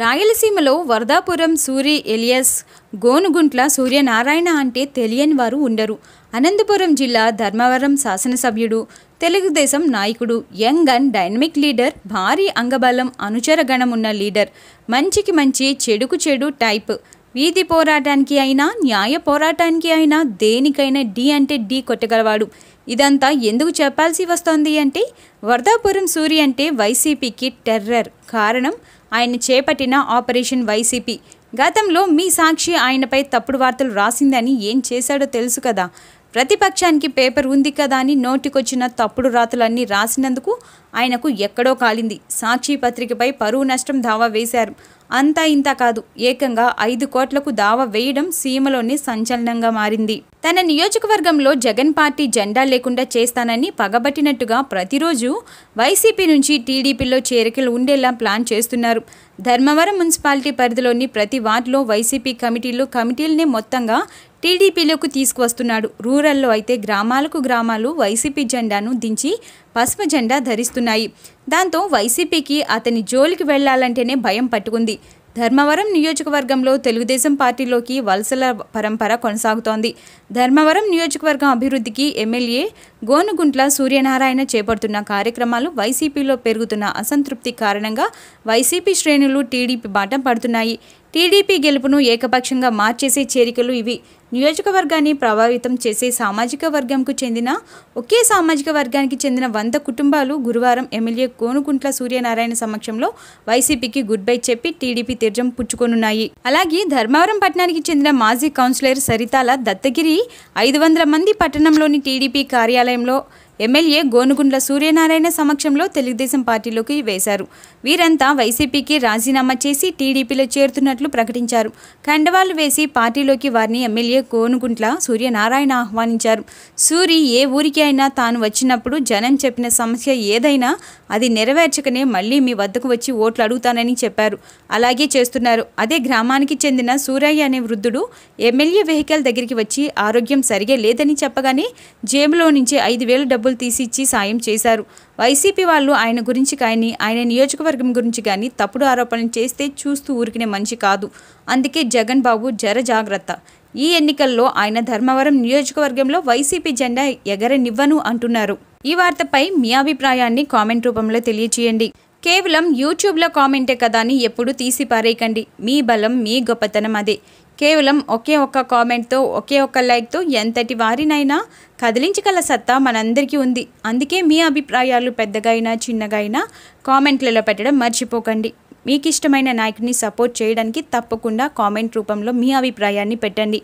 రాయలసీమలో వరదాపురం సూరి ఎలియస్ గోనుగుంట్ల సూర్యనారాయణ అంటే తెలియని వారు ఉండరు అనంతపురం జిల్లా ధర్మవరం శాసనసభ్యుడు తెలుగుదేశం నాయకుడు యంగ్ అండ్ డైనమిక్ లీడర్ భారీ అంగబలం అనుచరగణమున్న లీడర్ మంచికి మంచి చెడుకు చెడు టైప్ వీధి పోరాటానికి అయినా న్యాయ పోరాటానికి అయినా దేనికైనా డి అంటే డి కొట్టగలవాడు ఇదంతా ఎందుకు చెప్పాల్సి వస్తోంది అంటే వర్ధాపురం సూరి అంటే వైసీపీకి టెర్రర్ కారణం ఆయన చేపట్టిన ఆపరేషన్ వైసీపీ గతంలో మీ సాక్షి ఆయనపై తప్పుడు వార్తలు రాసిందని ఏం చేశాడో తెలుసు కదా ప్రతిపక్షానికి పేపర్ ఉంది కదా అని నోటికొచ్చిన తప్పుడు రాతలన్నీ రాసినందుకు ఆయనకు ఎక్కడో కాలింది సాక్షి పత్రికపై పరువు నష్టం దావా వేశారు అంతా ఇంత కాదు ఏకంగా ఐదు కోట్లకు దావా వేయడం సీమలోనే సంచలనంగా మారింది తన నియోజకవర్గంలో జగన్ పార్టీ జెండా లేకుండా చేస్తానని పగబట్టినట్టుగా ప్రతిరోజు వైసీపీ నుంచి టీడీపీలో చేరికలు ఉండేలా ప్లాన్ చేస్తున్నారు ధర్మవరం మున్సిపాలిటీ పరిధిలోని ప్రతి వార్డులో వైసీపీ కమిటీలు కమిటీలనే మొత్తంగా టీడీపీలోకి తీసుకువస్తున్నాడు రూరల్లో అయితే గ్రామాలకు గ్రామాలు వైసీపీ జెండాను దించి పసుపు జెండా ధరిస్తున్నాయి దాంతో వైసీపీకి అతని జోలికి వెళ్లాలంటేనే భయం పట్టుకుంది ధర్మవరం నియోజకవర్గంలో తెలుగుదేశం పార్టీలోకి వలసల పరంపర కొనసాగుతోంది ధర్మవరం నియోజకవర్గం అభివృద్ధికి ఎమ్మెల్యే గోనుగుంట్ల సూర్యనారాయణ చేపడుతున్న కార్యక్రమాలు వైసీపీలో పెరుగుతున్న అసంతృప్తి కారణంగా వైసీపీ శ్రేణులు టీడీపీ బాట పడుతున్నాయి టీడీపీ గెలుపును ఏకపక్షంగా మార్చేసే చేరికలు ఇవి నియోజకవర్గాన్ని ప్రభావితం చేసే సామాజిక వర్గంకు చెందిన ఒకే సామాజిక వర్గానికి చెందిన వంద కుటుంబాలు గురువారం ఎమ్మెల్యే కోనుకుంట్ల సూర్యనారాయణ సమక్షంలో వైసీపీకి గుడ్ బై చెప్పి టీడీపీ తీర్జం పుచ్చుకొనున్నాయి అలాగే ధర్మవరం పట్టణానికి చెందిన మాజీ కౌన్సిలర్ సరితాల దత్తగిరి ఐదు వందల మంది పట్టణంలోని టీడీపీ కార్యాలయంలో ఎమ్మెల్యే గోనుగుండ్ల సూర్యనారాయణ సమక్షంలో తెలుగుదేశం పార్టీలోకి వేశారు వీరంతా వైసీపీకి రాజీనామా చేసి టీడీపీలో చేరుతున్నట్లు ప్రకటించారు కండవాలు వేసి పార్టీలోకి వారిని ఎమ్మెల్యే గోనుగుంట్ల సూర్యనారాయణ ఆహ్వానించారు సూరి ఏ ఊరికి అయినా తాను వచ్చినప్పుడు జనం చెప్పిన సమస్య ఏదైనా అది నెరవేర్చకనే మళ్ళీ మీ వద్దకు వచ్చి ఓట్లు అడుగుతానని చెప్పారు అలాగే చేస్తున్నారు అదే గ్రామానికి చెందిన సూరయ్య అనే వృద్ధుడు ఎమ్మెల్యే వెహికల్ దగ్గరికి వచ్చి ఆరోగ్యం సరిగే లేదని చెప్పగానే జేబులో నుంచి ఐదు వేలు డబ్బు డబ్బులు తీసిచ్చి సాయం చేశారు వైసీపీ వాళ్ళు ఆయన గురించి కానీ ఆయన నియోజకవర్గం గురించి కానీ తప్పుడు ఆరోపణలు చేస్తే చూస్తూ ఊరికినే మనిషి కాదు అందుకే జగన్ బాబు జర జాగ్రత్త ఈ ఎన్నికల్లో ఆయన ధర్మవరం నియోజకవర్గంలో వైసీపీ జెండా ఎగరనివ్వను అంటున్నారు ఈ వార్తపై మీ అభిప్రాయాన్ని కామెంట్ రూపంలో తెలియచేయండి కేవలం యూట్యూబ్లో కామెంటే కదా అని ఎప్పుడూ తీసి పారేయకండి మీ బలం మీ గొప్పతనం అదే కేవలం ఒకే ఒక్క కామెంట్తో ఒకే ఒక్క లైక్తో ఎంతటి వారినైనా కదిలించగల సత్తా మనందరికీ ఉంది అందుకే మీ అభిప్రాయాలు పెద్దగా అయినా చిన్నగా అయినా కామెంట్లలో పెట్టడం మర్చిపోకండి మీకు ఇష్టమైన నాయకుడిని సపోర్ట్ చేయడానికి తప్పకుండా కామెంట్ రూపంలో మీ అభిప్రాయాన్ని పెట్టండి